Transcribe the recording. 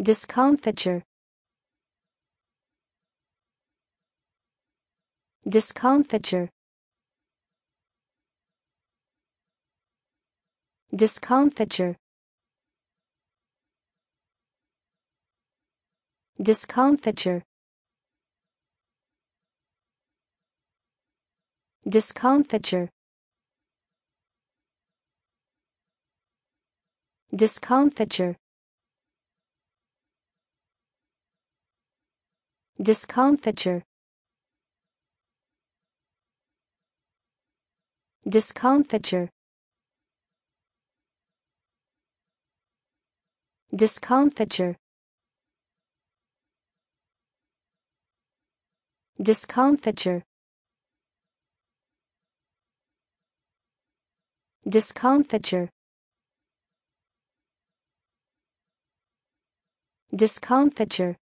discomfiture discomfiture discomfiture discomfiture discomfiture discomfiture discomfiture discomfiture discomfiture discomfiture discomfiture discomfiture